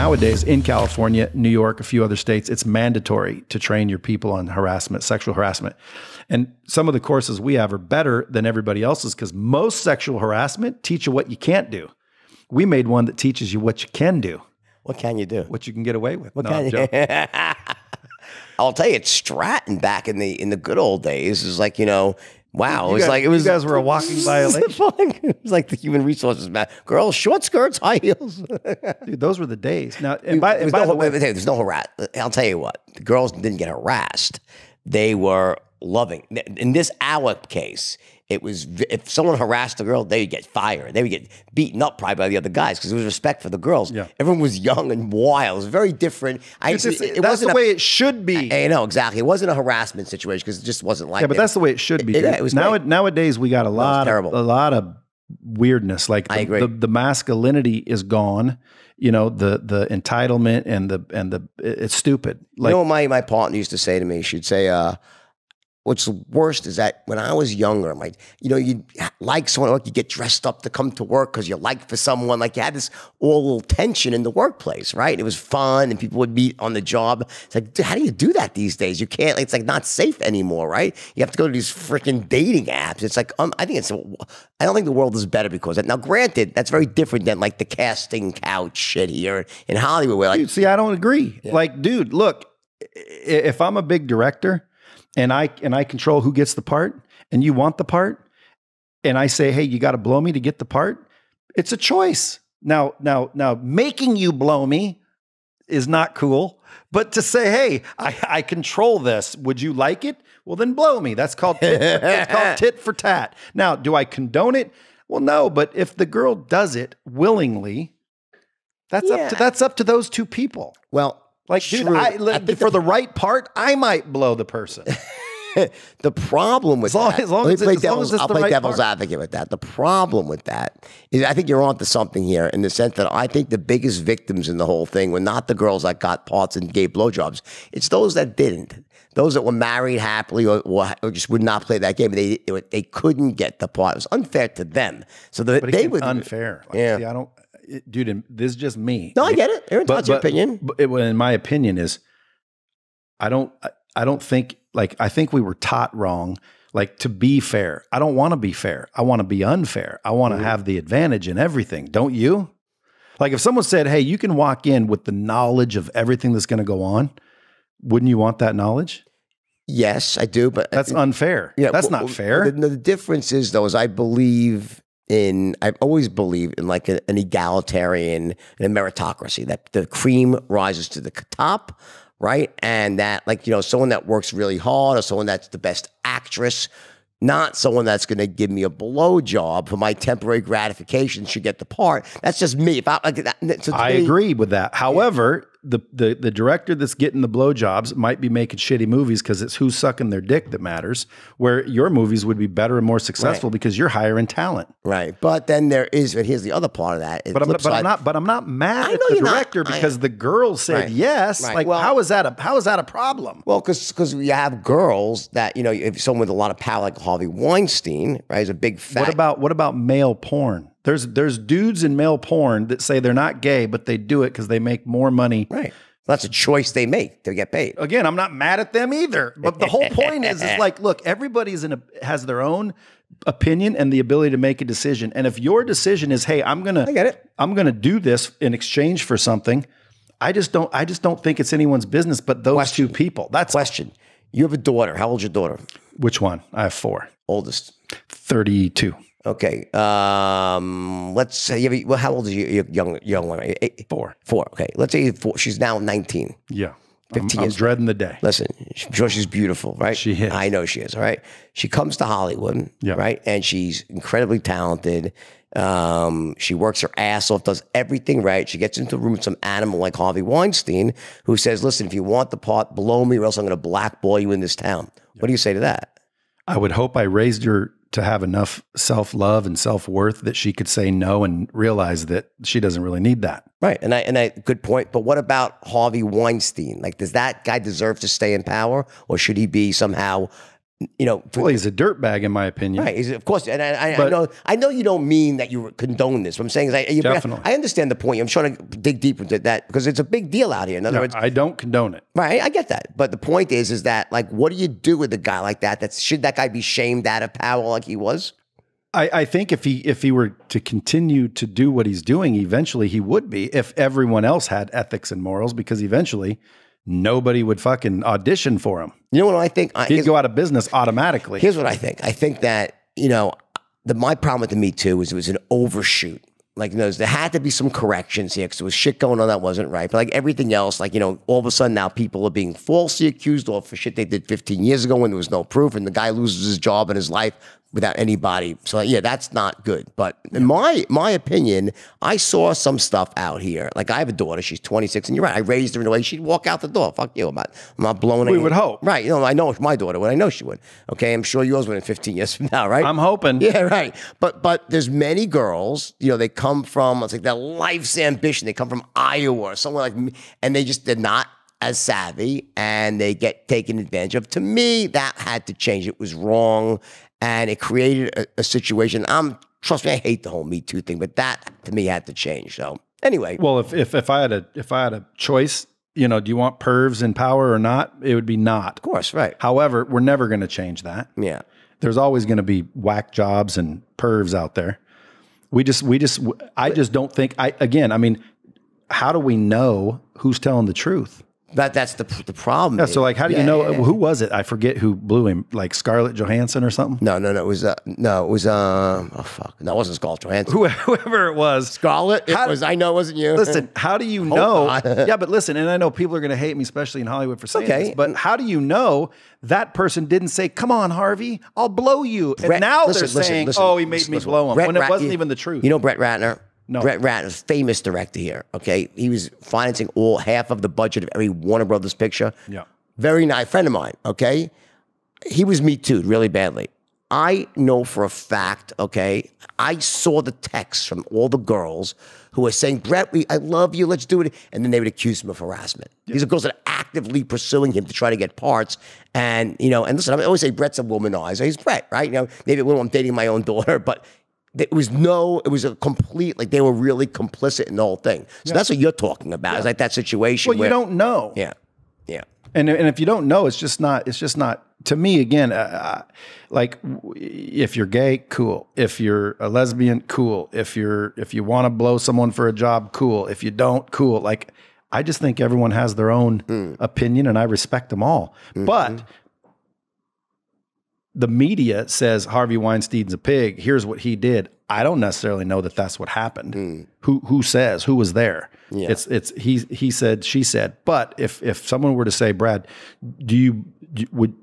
nowadays in California, New York, a few other states, it's mandatory to train your people on harassment, sexual harassment. And some of the courses we have are better than everybody else's because most sexual harassment teach you what you can't do. We made one that teaches you what you can do. What can you do? What you can get away with. What no, can you? I'll tell you, it's Stratton back in the in the good old days is like you know Wow, it was guys, like it was. You guys were a walking violation. it was like the human resources man. Girls, short skirts, high heels. Dude, those were the days. Now, and by, and by no, the way, there's no harass. I'll tell you what, the girls didn't get harassed. They were loving. In this Alec case, it was if someone harassed a girl, they would get fired. They would get beaten up probably by the other guys because there was respect for the girls. Yeah. Everyone was young and wild. It was very different. I it that's wasn't the a, way it should be. I, I, know exactly. It wasn't a harassment situation because it just wasn't like. Yeah, but it. that's the way it should be. It, it was now, nowadays we got a lot of a lot of weirdness. Like the, the, the, masculinity is gone. You know the the entitlement and the and the it's stupid. Like, you know, my my partner used to say to me. She'd say, uh, What's worst is that when I was younger, I'm like, you know, you like someone, like you get dressed up to come to work because you like for someone. Like you had this all little tension in the workplace, right? it was fun, and people would meet on the job. It's like, how do you do that these days? You can't. Like, it's like not safe anymore, right? You have to go to these freaking dating apps. It's like um, I think it's. I don't think the world is better because of that. Now, granted, that's very different than like the casting couch shit here in Hollywood. Where like, dude, see, I don't agree. Yeah. Like, dude, look, if I'm a big director and I and I control who gets the part and you want the part and I say, "Hey, you got to blow me to get the part." It's a choice. Now, now, now making you blow me is not cool, but to say, "Hey, I, I control this. Would you like it?" Well, then blow me. That's called tit, that's called tit for tat. Now, do I condone it? Well, no, but if the girl does it willingly, that's yeah. up to that's up to those two people. Well, like, dude, I, for the, the right part, I might blow the person. the problem with as long, that, as long as, play long as I'll play right devil's part. advocate with that. The problem with that is I think you're onto something here in the sense that I think the biggest victims in the whole thing were not the girls that got parts and gave blowjobs. It's those that didn't. Those that were married happily or, or, or just would not play that game. They they couldn't get the part. It was unfair to them. So the, they would unfair. Like, yeah, see, I don't dude, this is just me. No, I get it. Aaron Todd's your opinion. But it, in my opinion is, I don't, I, I don't think like I think we were taught wrong. Like to be fair, I don't want to be fair. I want to be unfair. I want to mm-hmm. have the advantage in everything. Don't you? Like if someone said, "Hey, you can walk in with the knowledge of everything that's going to go on," wouldn't you want that knowledge? Yes, I do, but that's unfair. Yeah, that's well, not fair. The, the, difference is, though, is I believe in I've always believed in like a, an egalitarian and a meritocracy that the cream rises to the top, right? And that like you know someone that works really hard or someone that's the best actress, not someone that's going to give me a blow job for my temporary gratification should get the part. That's just me. If I, like, that, so I me, agree with that. However, the, the the director that's getting the blowjobs might be making shitty movies because it's who's sucking their dick that matters. Where your movies would be better and more successful right. because you're hiring talent. Right. But then there is, and here's the other part of that. But I'm, but I'm, not. But I'm not mad at the director not, because I, the girls said right, yes. Right. Like well, how is that a how is that a problem? Well, because because you have girls that you know if someone with a lot of power like Harvey Weinstein, right, is a big fat. What about what about male porn? There's there's dudes in male porn that say they're not gay, but they do it because they make more money. Right. That's a choice they make to get paid. Again, I'm not mad at them either. But the whole point is, is like, look, everybody's in a, has their own opinion and the ability to make a decision. And if your decision is, hey, I'm gonna, I get it. I'm gonna do this in exchange for something. I just don't, I just don't think it's anyone's business. But those question. two people. That's question. You have a daughter. How old's your daughter? Which one? I have four. Oldest. Thirty-two. Okay. Um, let's say, well, how old is your, young young woman? Eight, four. Four. Okay. Let's say four. She's now 19. Yeah. 15 I'm, I'm dreading the day. Listen, I'm sure she's beautiful, right? She is. I know she is. All right. She comes to Hollywood, yeah. right? And she's incredibly talented. Um, she works her ass off, does everything right. She gets into a room with some animal like Harvey Weinstein, who says, "Listen, if you want the part, blow me, or else I'm going to blackball you in this town." Yeah. What do you say to that? I would hope I raised your to have enough self love and self worth that she could say no and realize that she doesn't really need that. Right. And I, and I, good point. But what about Harvey Weinstein? Like, does that guy deserve to stay in power or should he be somehow you know, well, he's a dirtbag, in my opinion. Right, he's, of course, and I, I, I, know, I know you don't mean that you condone this. What I'm saying is, I, you, definitely. I understand the point. I'm trying to dig deep into that because it's a big deal out here. In other no, words, I don't condone it. Right, I get that, but the point is, is that like, what do you do with a guy like that? That should that guy be shamed out of power like he was? I, I think if he if he were to continue to do what he's doing, eventually he would be. If everyone else had ethics and morals, because eventually nobody would fucking audition for him. You know what I think? He'd go out of business automatically. Here's what I think. I think that you know, the my problem with the Me Too was it was an overshoot. Like you know, there had to be some corrections here because there was shit going on that wasn't right. But like everything else, like you know, all of a sudden now people are being falsely accused of for shit they did 15 years ago when there was no proof, and the guy loses his job and his life without anybody. So yeah, that's not good. But in my my opinion, I saw some stuff out here. Like I have a daughter; she's 26, and you're right. I raised her in a way she'd walk out the door. Fuck you! I'm not, I'm not blowing. We anything. would hope, right? You know, I know my daughter would. I know she would. Okay, I'm sure yours would in 15 years from now, right? I'm hoping. Yeah, right. But but there's many girls. You know, they come from it's like their life's ambition. They come from Iowa or somewhere like, me, and they just they're not as savvy and they get taken advantage of. To me, that had to change. It was wrong and it created a, a situation. I'm trust me, I hate the whole Me Too thing, but that to me had to change. So anyway, well, if if, if I had a if I had a choice, you know, do you want pervs in power or not? It would be not. Of course, right. However, we're never going to change that. Yeah, there's always going to be whack jobs and pervs out there. We just we just I just don't think I again. I mean, how do we know who's telling the truth? That that's the the problem. Yeah, so like, how do yeah, you know yeah, who was it? I forget who blew him. Like Scarlett Johansson or something. No, no, no. It was uh, no, it was um. Uh, oh fuck, that wasn't Scarlett Johansson. Whoever it was, Scarlett. It was. I know it wasn't you. Listen, how do you know? yeah, but listen, and I know people are going to hate me, especially in Hollywood, for saying okay. this. But how do you know that person didn't say, "Come on, Harvey, I'll blow you"? Brett, and now listen, they're listen, saying, listen, "Oh, he made me blow him," Brett when it wasn't even the truth. You know, Brett Ratner no. Brett Ratner, famous director here. Okay, he was financing all half of the budget of every Warner Brothers picture. Yeah, very nice friend of mine. Okay, he was me too really badly. I know for a fact. Okay, I saw the texts from all the girls who were saying, "Brett, we, I love you. Let's do it," and then they would accuse him of harassment. Yeah. These are girls that are actively pursuing him to try to get parts, and you know. And listen, I always say Brett's a womanizer. He's Brett, right? You know, maybe when I'm dating my own daughter, but it was no, it was a complete, like they were really complicit in the whole thing. So yeah. that's what you're talking about. Yeah. It's like that situation. Well, where, you don't know. Yeah. Yeah. And, and if you don't know, it's just not, it's just not, to me, again, uh, uh like if you're gay, cool. If you're a lesbian, cool. If you're, if you want to blow someone for a job, cool. If you don't, cool. Like, I just think everyone has their own mm. opinion and I respect them all. Mm -hmm. But mm-hmm the media says Harvey Weinstein's a pig. Here's what he did. I don't necessarily know that that's what happened. Mm. Who who says who was there? Yeah. It's it's he he said she said. But if if someone were to say, Brad, do you would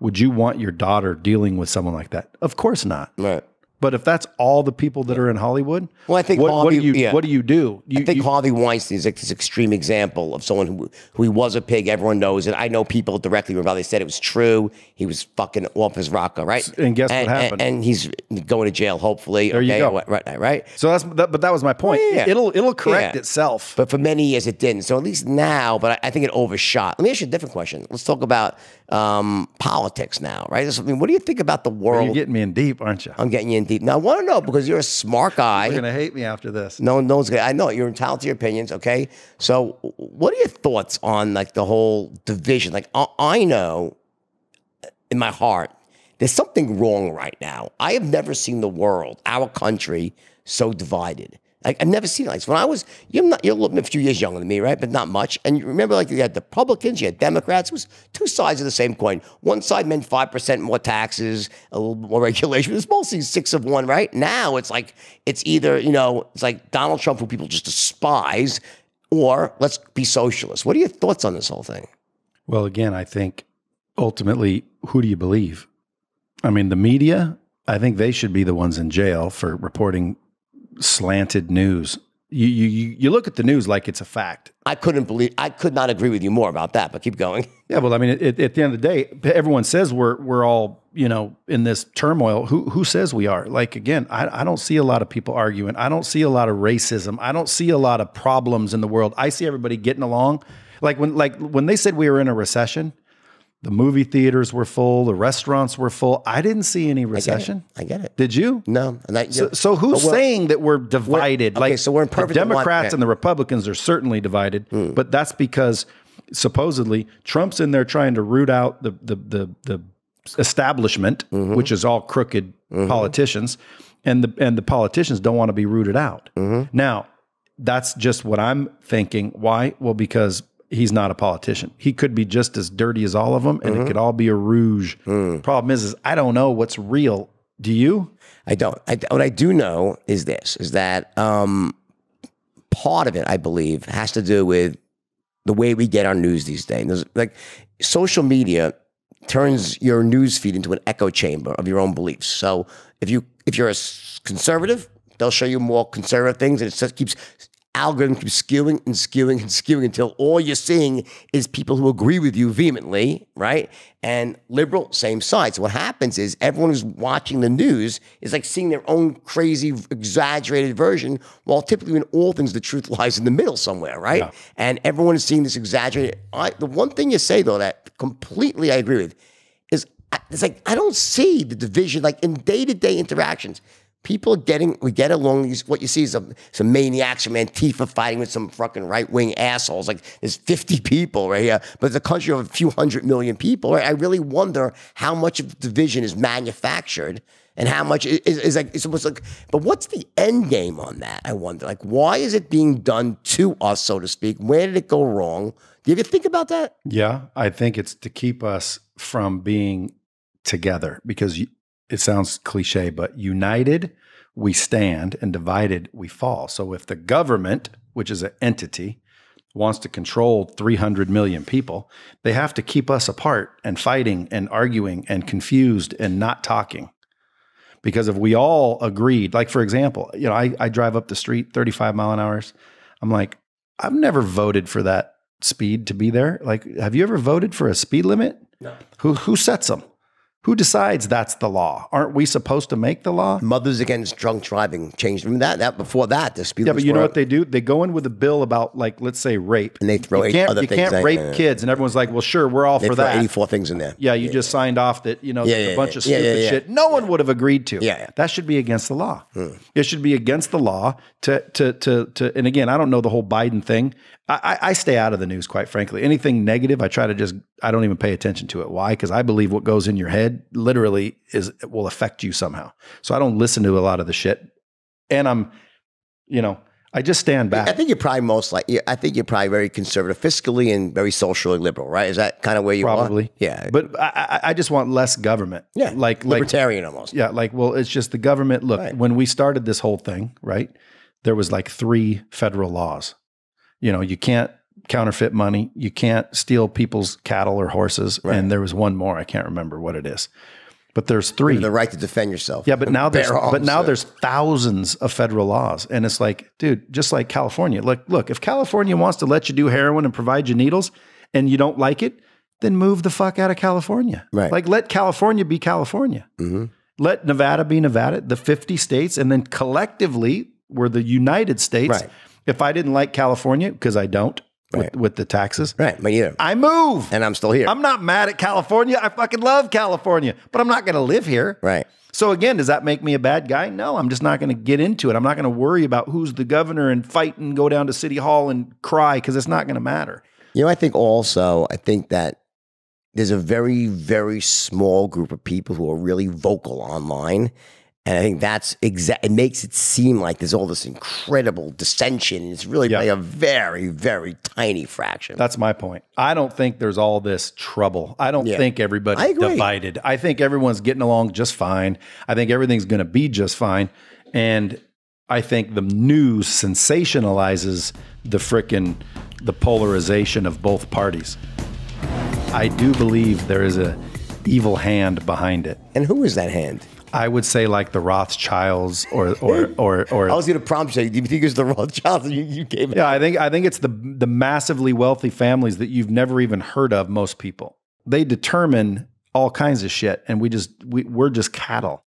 would you want your daughter dealing with someone like that? Of course not. Right. But if that's all the people that are in Hollywood, well, I think what, Harvey, what do you yeah. what do you do? You, I think you, Harvey Weinstein is like this extreme example of someone who who he was a pig. Everyone knows it. I know people directly about. They said it was true. He was fucking off his rocker, right? And guess and, what happened? And, and, he's going to jail. Hopefully, there okay, you go. Right, right. So that's that, but that was my point. Well, yeah. It'll it'll correct yeah. itself. But for many years it didn't. So at least now, but I, I think it overshot. Let me ask you a different question. Let's talk about um, politics now, right? I mean, what do you think about the world? You're getting me in deep, aren't you? I'm getting you in deep deep. Now I want to know because you're a smart guy. You're gonna hate me after this. No, no one's gonna. I know you're entitled to your opinions. Okay, so what are your thoughts on like the whole division? Like I, I know in my heart there's something wrong right now. I have never seen the world, our country, so divided. Like I've never seen it like When I was, you're not, you're a few years younger than me, right? But not much. And you remember, like you had the Republicans, you had Democrats. It was two sides of the same coin. One side meant five percent more taxes, a little more regulation. It's mostly six of one, right? Now it's like it's either you know it's like Donald Trump, who people just despise, or let's be socialist. What are your thoughts on this whole thing? Well, again, I think ultimately, who do you believe? I mean, the media. I think they should be the ones in jail for reporting slanted news. You, you you look at the news like it's a fact. I couldn't believe I could not agree with you more about that. But keep going. Yeah, well, I mean, it, at the end of the day, everyone says we're we're all you know in this turmoil. Who who says we are? Like again, I I don't see a lot of people arguing. I don't see a lot of racism. I don't see a lot of problems in the world. I see everybody getting along. Like when like when they said we were in a recession, the movie theaters were full. The restaurants were full. I didn't see any recession. I get it. I get it. Did you? No. That, so, so, who's saying that we're divided? We're, okay, like, so we're perfect. The Democrats and the Republicans are certainly divided, mm. but that's because supposedly Trump's in there trying to root out the the the, the establishment, mm-hmm. which is all crooked mm-hmm. politicians, and the and the politicians don't want to be rooted out. Mm-hmm. Now, that's just what I'm thinking. Why? Well, because he's not a politician. He could be just as dirty as all of them, and mm-hmm. it could all be a rouge. Mm. Problem is, is I don't know what's real. Do you? I don't. I, what I do know is this: is that um, part of it, I believe, has to do with the way we get our news these days. There's, like social media turns your news feed into an echo chamber of your own beliefs. So if you if you're a conservative, they'll show you more conservative things, and it just keeps algorithm keeps skewing and skewing and skewing until all you're seeing is people who agree with you vehemently, right? And liberal, same side. So what happens is everyone who's watching the news is like seeing their own crazy, exaggerated version, while typically in all things, the truth lies in the middle somewhere, right? Yeah. And everyone is seeing this exaggerated. I, the one thing you say, though, that completely I agree with is it's like, I don't see the division, like in day to day interactions people getting we get along what you see is a, some maniacs from antifa fighting with some fucking right-wing assholes like there's 50 people right here but the country of a few hundred million people right? i really wonder how much of the division is manufactured and how much is, is like it's almost like but what's the end game on that i wonder like why is it being done to us so to speak where did it go wrong do you ever think about that yeah i think it's to keep us from being together because you, it sounds cliche, but united we stand and divided we fall. So if the government, which is an entity, wants to control 300 million people, they have to keep us apart and fighting and arguing and confused and not talking. Because if we all agreed, like for example, you know, I, I drive up the street 35 mile an hours. I'm like, I've never voted for that speed to be there. Like, have you ever voted for a speed limit? No. Who who sets them? Who decides that's the law? Aren't we supposed to make the law? Mothers Against Drunk Driving changed from that. That before that dispute. Yeah, but you know what they do? They go in with a bill about like let's say rape, and they throw you can't, other you things. You can't rape there. kids, and everyone's like, "Well, sure, we're all they for that." Eighty-four things in there. Yeah, you yeah, just signed off that you know yeah, a bunch of stupid shit. No one would have agreed to. Yeah, that should be against the law. Hmm. It should be against the law to to to to. And again, I don't know the whole Biden thing. I, I, stay out of the news, quite frankly. Anything negative, I try to just, I don't even pay attention to it. Why? Because I believe what goes in your head literally is, will affect you somehow. So I don't listen to a lot of the shit. And I'm, you know, I just stand back. I think you're probably most like, I think you're probably very conservative fiscally and very socially liberal, right? Is that kind of where you probably. Yeah. But I, I just want less government. Yeah. Like, libertarian like, almost. Yeah. Like, well, it's just the government. Look, right. when we started this whole thing, right? There was like three federal laws you know, you can't counterfeit money, you can't steal people's cattle or horses, right. and there was one more I can't remember what it is. But there's three. The right to defend yourself. Yeah, but now there's arms, but now so. there's thousands of federal laws, and it's like, dude, just like California. Look, look, if California wants to let you do heroin and provide you needles, and you don't like it, then move the fuck out of California. Right. Like let California be California. hmm Let Nevada be Nevada. The 50 states, and then collectively, we're the United States. Right if I didn't like California, because I don't, Right. With, with, the taxes. Right, me either. I move. And I'm still here. I'm not mad at California. I fucking love California, but I'm not going to live here. Right. So again, does that make me a bad guy? No, I'm just not going to get into it. I'm not going to worry about who's the governor and fight and go down to city hall and cry because it's not going to matter. You know, I think also, I think that there's a very, very small group of people who are really vocal online and I think that's exact. It makes it seem like there's all this incredible dissension. It's really yep. like a very, very tiny fraction. That's my point. I don't think there's all this trouble. I don't yeah. think everybody's I divided. I think everyone's getting along just fine. I think everything's going to be just fine. And I think the news sensationalizes the frickin' the polarization of both parties. I do believe there is a evil hand behind it. And who is that hand? I would say like the Rothschilds or or or, or I was going to prompt you. Do you think it's the Rothschilds? You, you gave it. Yeah, I think I think it's the the massively wealthy families that you've never even heard of. Most people they determine all kinds of shit, and we just we, we're just cattle.